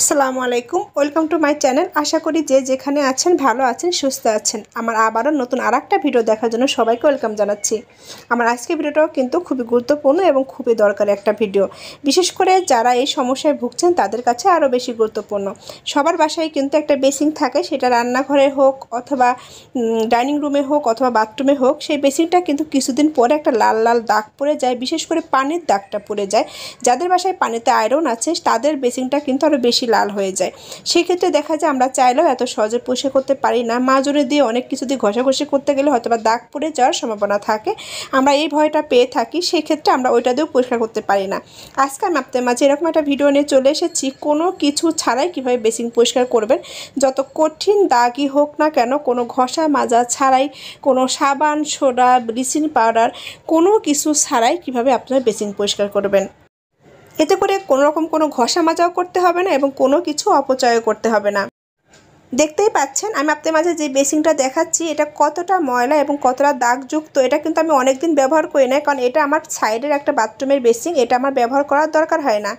আসসালামু আলাইকুম welcome to my channel আশা করি যে যেখানে আছেন ভালো আছেন সুস্থ আছেন আমার আবারও নতুন আর একটা ভিডিও দেখার জন্য সবাইকে ওয়েলকাম জানাচ্ছি আমার আজকের ভিডিওটাও কিন্তু খুবই গুরুত্বপূর্ণ এবং খুবই দরকারি একটা ভিডিও বিশেষ করে যারা এই সমস্যায় ভুগছেন তাদের কাছে আরও বেশি গুরুত্বপূর্ণ সবার বাসায় কিন্তু একটা বেসিন থাকে সেটা রান্নাঘরে হোক অথবা ডাইনিং রুমে হোক অথবা বাথরুমে হোক সেই বেসিনটা কিন্তু কিছুদিন পরে একটা লাল লাল দাগ পড়ে যায় বিশেষ করে পানির দাগটা পড়ে যায় যাদের বাসায় পানিতে আয়রন আছে তাদের বেসিনটা কিন্তু আরও বেশি লাল হয়ে যায় সেক্ষেত্রে দেখা যায় আমরা চাইলেও এত সহজে পরিষ্কার করতে পারি না জোরে দিয়ে অনেক কিছু দিয়ে ঘষাঘষি করতে গেলে হয়তো বা দাগ পড়ে যাওয়ার সম্ভাবনা থাকে আমরা এই ভয়টা পেয়ে থাকি সেক্ষেত্রে আমরা ওইটা দিয়েও পরিষ্কার করতে পারি না আজকে আমি আপনাদের মাঝে এরকম একটা ভিডিও নিয়ে চলে এসেছি কোনো কিছু ছাড়াই কীভাবে বেসিং পরিষ্কার করবেন যত কঠিন দাগই হোক না কেন কোনো ঘষা মাজা ছাড়াই কোনো সাবান সোডা ব্লিচিং পাউডার কোনো কিছু ছাড়াই কিভাবে আপনারা বেসিং পরিষ্কার করবেন এতে করে কোনো রকম কোনো ঘষা মাজাও করতে হবে না এবং কোনো কিছু অপচয় করতে হবে না দেখতেই পাচ্ছেন আমি আপনাদের মাঝে যে বেসিংটা দেখাচ্ছি এটা কতটা ময়লা এবং কতটা দাগযুক্ত এটা কিন্তু আমি অনেকদিন ব্যবহার করি না কারণ এটা আমার সাইডের একটা বাথরুমের বেসিং এটা আমার ব্যবহার করার দরকার হয় না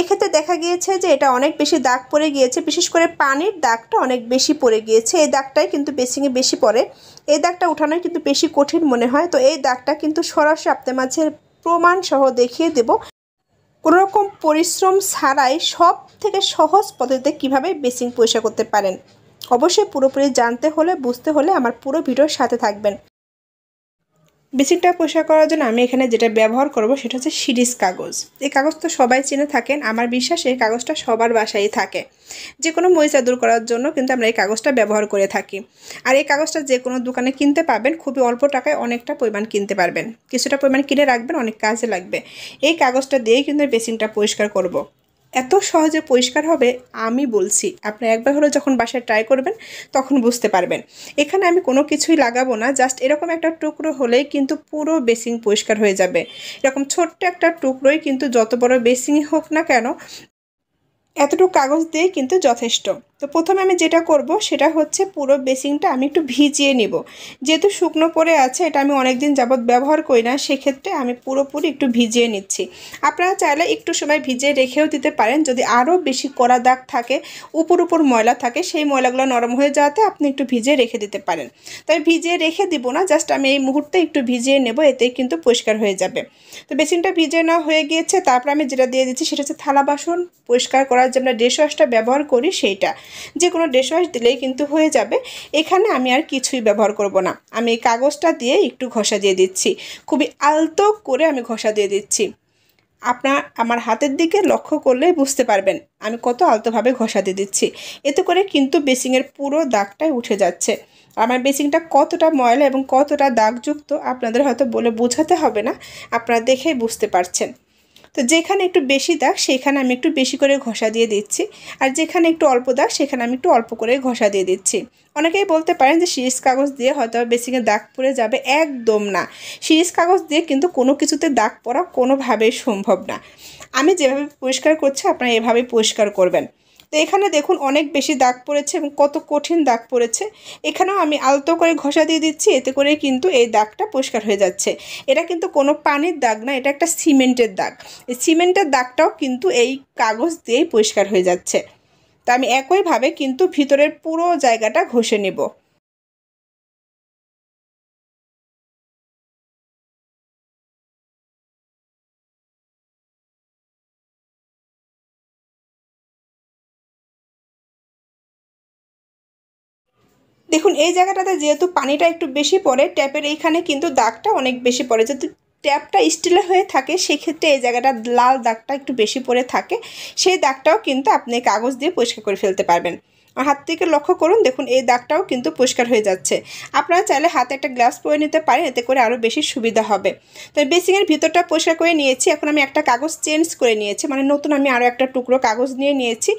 এক্ষেত্রে দেখা গিয়েছে যে এটা অনেক বেশি দাগ পড়ে গিয়েছে বিশেষ করে পানির দাগটা অনেক বেশি পড়ে গিয়েছে এই দাগটাই কিন্তু বেসিংয়ে বেশি পড়ে এই দাগটা উঠানো কিন্তু বেশি কঠিন মনে হয় তো এই দাগটা কিন্তু সরাসরি আপনাদের মাঝে প্রমাণসহ দেখিয়ে দেব কোনোরকম পরিশ্রম ছাড়াই সব থেকে সহজ পদ্ধতিতে কিভাবে বেসিং পরিষ্কার করতে পারেন অবশ্যই পুরোপুরি জানতে হলে বুঝতে হলে আমার পুরো ভিডিওর সাথে থাকবেন বেসিকটা পরিষ্কার করার জন্য আমি এখানে যেটা ব্যবহার করব সেটা হচ্ছে সিরিজ কাগজ এই কাগজ তো সবাই চিনে থাকেন আমার বিশ্বাস এই কাগজটা সবার বাসায় থাকে যে কোনো মরিচা দূর করার জন্য কিন্তু আমরা এই কাগজটা ব্যবহার করে থাকি আর এই কাগজটা যে কোনো দোকানে কিনতে পাবেন খুবই অল্প টাকায় অনেকটা পরিমাণ কিনতে পারবেন কিছুটা পরিমাণ কিনে রাখবেন অনেক কাজে লাগবে এই কাগজটা দিয়েই কিন্তু বেসিনটা পরিষ্কার করব। এত সহজে পরিষ্কার হবে আমি বলছি আপনি একবার হলো যখন বাসায় ট্রাই করবেন তখন বুঝতে পারবেন এখানে আমি কোনো কিছুই লাগাবো না জাস্ট এরকম একটা টুকরো হলেই কিন্তু পুরো বেসিং পরিষ্কার হয়ে যাবে এরকম ছোট্ট একটা টুকরোই কিন্তু যত বড় বেসিংই হোক না কেন এতটুকু কাগজ দিয়ে কিন্তু যথেষ্ট তো প্রথমে আমি যেটা করব সেটা হচ্ছে পুরো বেসিংটা আমি একটু ভিজিয়ে নিব যেহেতু শুকনো পড়ে আছে এটা আমি অনেক দিন যাবৎ ব্যবহার করি না সেক্ষেত্রে আমি পুরোপুরি একটু ভিজিয়ে নিচ্ছি আপনারা চাইলে একটু সময় ভিজিয়ে রেখেও দিতে পারেন যদি আরও বেশি কড়া দাগ থাকে উপর উপর ময়লা থাকে সেই ময়লাগুলো নরম হয়ে যাওয়াতে আপনি একটু ভিজিয়ে রেখে দিতে পারেন তাই ভিজিয়ে রেখে দিব না জাস্ট আমি এই মুহূর্তে একটু ভিজিয়ে নেব এতে কিন্তু পরিষ্কার হয়ে যাবে তো বেসিনটা ভিজিয়ে না হয়ে গিয়েছে তারপর আমি যেটা দিয়ে দিচ্ছি সেটা হচ্ছে থালা বাসন পরিষ্কার করা করার যে আমরা ডিশ ওয়াশটা ব্যবহার করি সেইটা যে কোনো ডিশ ওয়াশ দিলেই কিন্তু হয়ে যাবে এখানে আমি আর কিছুই ব্যবহার করব না আমি এই কাগজটা দিয়ে একটু ঘষা দিয়ে দিচ্ছি খুবই আলতো করে আমি ঘষা দিয়ে দিচ্ছি আপনার আমার হাতের দিকে লক্ষ্য করলে বুঝতে পারবেন আমি কত আলতোভাবে ঘষা দিয়ে দিচ্ছি এতে করে কিন্তু বেসিংয়ের পুরো দাগটাই উঠে যাচ্ছে আমার বেসিংটা কতটা ময়লা এবং কতটা দাগযুক্ত আপনাদের হয়তো বলে বোঝাতে হবে না আপনারা দেখেই বুঝতে পারছেন তো যেখানে একটু বেশি দাগ সেখানে আমি একটু বেশি করে ঘষা দিয়ে দিচ্ছি আর যেখানে একটু অল্প দাগ সেখানে আমি একটু অল্প করে ঘষা দিয়ে দিচ্ছি অনেকেই বলতে পারেন যে সিরিজ কাগজ দিয়ে হয়তো বেসিংয়ে দাগ পড়ে যাবে একদম না সিরিজ কাগজ দিয়ে কিন্তু কোনো কিছুতে দাগ পড়া কোনোভাবেই সম্ভব না আমি যেভাবে পরিষ্কার করছি আপনারা এভাবেই পরিষ্কার করবেন তো এখানে দেখুন অনেক বেশি দাগ পড়েছে এবং কত কঠিন দাগ পড়েছে এখানেও আমি আলতো করে ঘষা দিয়ে দিচ্ছি এতে করে কিন্তু এই দাগটা পরিষ্কার হয়ে যাচ্ছে এটা কিন্তু কোনো পানির দাগ না এটা একটা সিমেন্টের দাগ এই সিমেন্টের দাগটাও কিন্তু এই কাগজ দিয়েই পরিষ্কার হয়ে যাচ্ছে তা আমি একইভাবে কিন্তু ভিতরের পুরো জায়গাটা ঘষে নেব দেখুন এই জায়গাটাতে যেহেতু পানিটা একটু বেশি পড়ে ট্যাপের এইখানে কিন্তু দাগটা অনেক বেশি পড়ে যেহেতু ট্যাপটা স্টিলের হয়ে থাকে সেক্ষেত্রে এই জায়গাটা লাল দাগটা একটু বেশি পড়ে থাকে সেই দাগটাও কিন্তু আপনি কাগজ দিয়ে পরিষ্কার করে ফেলতে পারবেন হাত থেকে লক্ষ্য করুন দেখুন এই দাগটাও কিন্তু পরিষ্কার হয়ে যাচ্ছে আপনারা চাইলে হাতে একটা গ্লাস পরে নিতে পারেন এতে করে আরও বেশি সুবিধা হবে তো বেসিংয়ের ভিতরটা পরিষ্কার করে নিয়েছি এখন আমি একটা কাগজ চেঞ্জ করে নিয়েছি মানে নতুন আমি আরও একটা টুকরো কাগজ নিয়ে নিয়েছি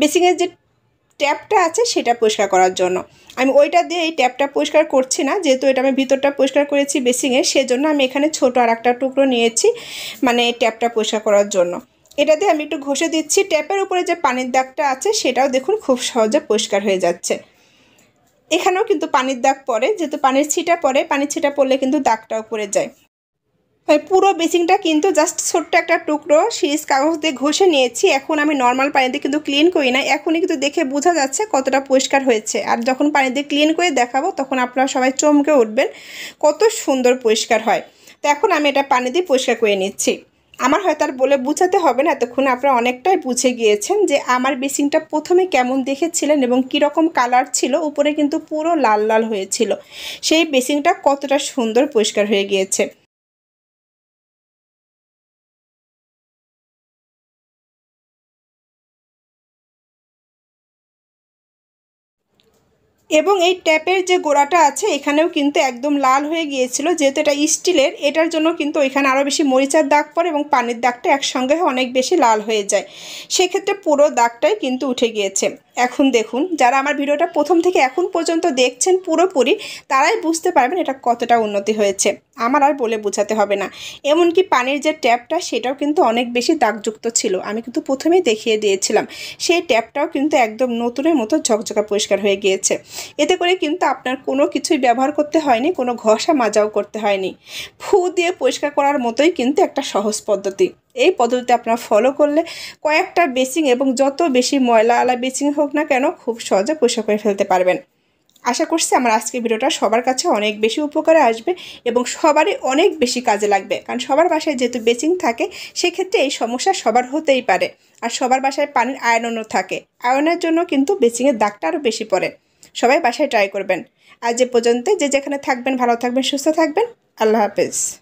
বেসিংয়ের যে ট্যাপটা আছে সেটা পরিষ্কার করার জন্য আমি ওইটা দিয়ে এই ট্যাপটা পরিষ্কার করছি না যেহেতু এটা আমি ভিতরটা পরিষ্কার করেছি বেসিংয়ে সেজন্য আমি এখানে ছোট আর একটা টুকরো নিয়েছি মানে ট্যাপটা পরিষ্কার করার জন্য এটা দিয়ে আমি একটু ঘষে দিচ্ছি ট্যাপের উপরে যে পানির দাগটা আছে সেটাও দেখুন খুব সহজে পরিষ্কার হয়ে যাচ্ছে এখানেও কিন্তু পানির দাগ পড়ে যেহেতু পানির ছিটা পড়ে পানির ছিটা পড়লে কিন্তু দাগটাও পড়ে যায় পুরো বেসিংটা কিন্তু জাস্ট ছোট্ট একটা টুকরো সিরিজ কাগজ দিয়ে ঘষে নিয়েছি এখন আমি নর্মাল পানিতে কিন্তু ক্লিন করি না এখনই কিন্তু দেখে বোঝা যাচ্ছে কতটা পরিষ্কার হয়েছে আর যখন পানিতে ক্লিন করে দেখাবো তখন আপনারা সবাই চমকে উঠবেন কত সুন্দর পরিষ্কার হয় তো এখন আমি এটা পানি দিয়ে পরিষ্কার করে নিচ্ছি আমার হয়তো আর বলে বুঝাতে হবে না এতক্ষণ আপনারা অনেকটাই বুঝে গিয়েছেন যে আমার বেসিংটা প্রথমে কেমন দেখেছিলেন এবং কীরকম কালার ছিল উপরে কিন্তু পুরো লাল লাল হয়েছিল সেই বেসিংটা কতটা সুন্দর পরিষ্কার হয়ে গিয়েছে এবং এই ট্যাপের যে গোড়াটা আছে এখানেও কিন্তু একদম লাল হয়ে গিয়েছিল যেহেতু এটা স্টিলের এটার জন্য কিন্তু এখানে আরও বেশি মরিচার দাগ পড়ে এবং পানির দাগটা একসঙ্গে অনেক বেশি লাল হয়ে যায় সেক্ষেত্রে পুরো দাগটাই কিন্তু উঠে গিয়েছে এখন দেখুন যারা আমার ভিডিওটা প্রথম থেকে এখন পর্যন্ত দেখছেন পুরোপুরি তারাই বুঝতে পারবেন এটা কতটা উন্নতি হয়েছে আমার আর বলে বোঝাতে হবে না এমনকি পানির যে ট্যাপটা সেটাও কিন্তু অনেক বেশি দাগযুক্ত ছিল আমি কিন্তু প্রথমেই দেখিয়ে দিয়েছিলাম সেই ট্যাপটাও কিন্তু একদম নতুনের মতো ঝকঝকা পরিষ্কার হয়ে গিয়েছে এতে করে কিন্তু আপনার কোনো কিছুই ব্যবহার করতে হয়নি কোনো ঘষা মাজাও করতে হয়নি ফু দিয়ে পরিষ্কার করার মতোই কিন্তু একটা সহজ পদ্ধতি এই পদ্ধতিতে আপনারা ফলো করলে কয়েকটা বেসিং এবং যত বেশি ময়লা আলা বেসিং হোক না কেন খুব সহজে পরিষ্কার করে ফেলতে পারবেন আশা করছি আমার আজকের ভিডিওটা সবার কাছে অনেক বেশি উপকারে আসবে এবং সবারই অনেক বেশি কাজে লাগবে কারণ সবার বাসায় যেহেতু বেচিং থাকে সেক্ষেত্রে এই সমস্যা সবার হতেই পারে আর সবার বাসায় পানির আয়নও থাকে আয়নের জন্য কিন্তু বেচিংয়ের দাগটা আরও বেশি পড়ে সবাই বাসায় ট্রাই করবেন আজ যে পর্যন্ত যে যেখানে থাকবেন ভালো থাকবেন সুস্থ থাকবেন আল্লাহ হাফেজ